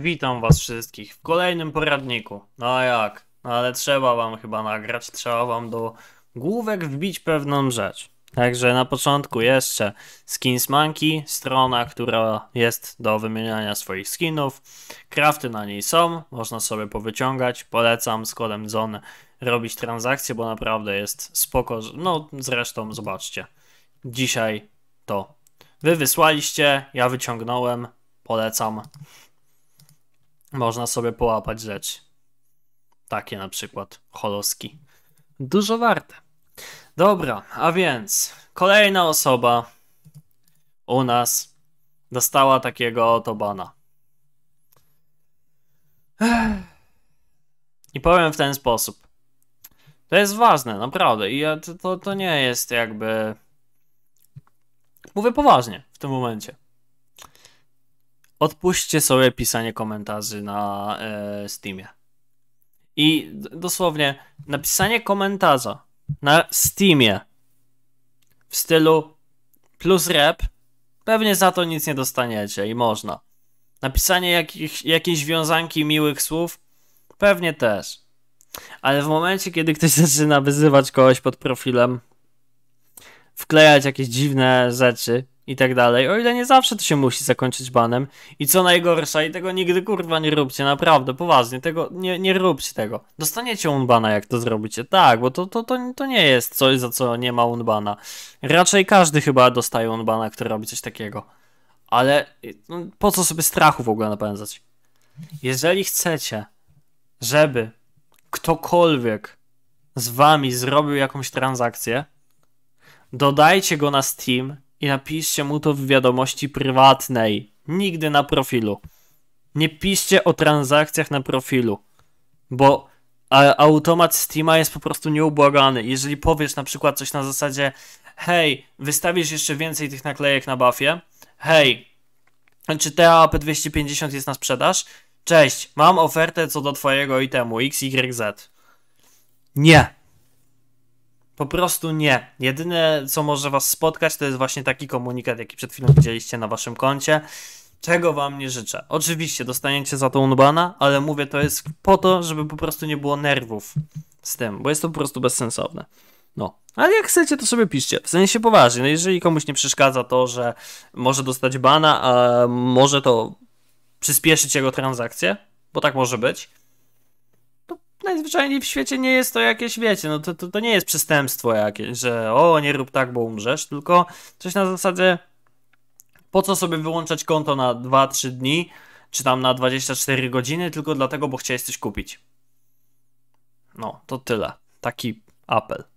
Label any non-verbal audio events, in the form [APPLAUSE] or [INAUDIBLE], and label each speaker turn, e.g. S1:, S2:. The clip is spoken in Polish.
S1: witam was wszystkich w kolejnym poradniku. No jak? No ale trzeba wam chyba nagrać, trzeba wam do główek wbić pewną rzecz. Także na początku jeszcze Skins Monkey, strona, która jest do wymieniania swoich skinów. krafty na niej są, można sobie powyciągać. Polecam z kodem ZON robić transakcje, bo naprawdę jest spoko. No zresztą zobaczcie, dzisiaj to. Wy wysłaliście, ja wyciągnąłem, polecam można sobie połapać rzeczy. Takie na przykład holoski. Dużo warte. Dobra, a więc kolejna osoba u nas dostała takiego otobana. I powiem w ten sposób. To jest ważne, naprawdę. I to, to nie jest jakby. Mówię poważnie w tym momencie odpuśćcie sobie pisanie komentarzy na e, Steamie. I dosłownie napisanie komentarza na Steamie w stylu plus rap pewnie za to nic nie dostaniecie i można. Napisanie jakich, jakiejś wiązanki miłych słów, pewnie też. Ale w momencie, kiedy ktoś [LAUGHS] zaczyna wyzywać kogoś pod profilem, wklejać jakieś dziwne rzeczy, i tak dalej. O ile nie zawsze to się musi zakończyć banem. I co najgorsza, i tego nigdy kurwa nie róbcie, naprawdę, poważnie, tego nie, nie róbcie tego. Dostaniecie unbana, jak to zrobicie. Tak, bo to, to, to, to nie jest coś, za co nie ma unbana. Raczej każdy chyba dostaje unbana, który robi coś takiego. Ale no, po co sobie strachu w ogóle napędzać? Jeżeli chcecie, żeby ktokolwiek z wami zrobił jakąś transakcję, dodajcie go na Steam i napiszcie mu to w wiadomości prywatnej. Nigdy na profilu. Nie piszcie o transakcjach na profilu, bo automat Steama jest po prostu nieubłagany. Jeżeli powiesz na przykład coś na zasadzie hej, wystawisz jeszcze więcej tych naklejek na buffie, hej, czy TAP 250 jest na sprzedaż? Cześć, mam ofertę co do twojego itemu XYZ. Nie, po prostu nie. Jedyne, co może Was spotkać, to jest właśnie taki komunikat, jaki przed chwilą widzieliście na Waszym koncie. Czego Wam nie życzę. Oczywiście dostaniecie za to unbana, ale mówię, to jest po to, żeby po prostu nie było nerwów z tym, bo jest to po prostu bezsensowne. No, ale jak chcecie, to sobie piszcie. W sensie poważnie, no jeżeli komuś nie przeszkadza to, że może dostać bana, a może to przyspieszyć jego transakcję, bo tak może być, najzwyczajniej w świecie nie jest to jakieś, wiecie, no to, to, to, nie jest przestępstwo jakieś, że o, nie rób tak, bo umrzesz, tylko coś na zasadzie po co sobie wyłączać konto na 2-3 dni, czy tam na 24 godziny, tylko dlatego, bo chciałeś coś kupić. No, to tyle. Taki apel.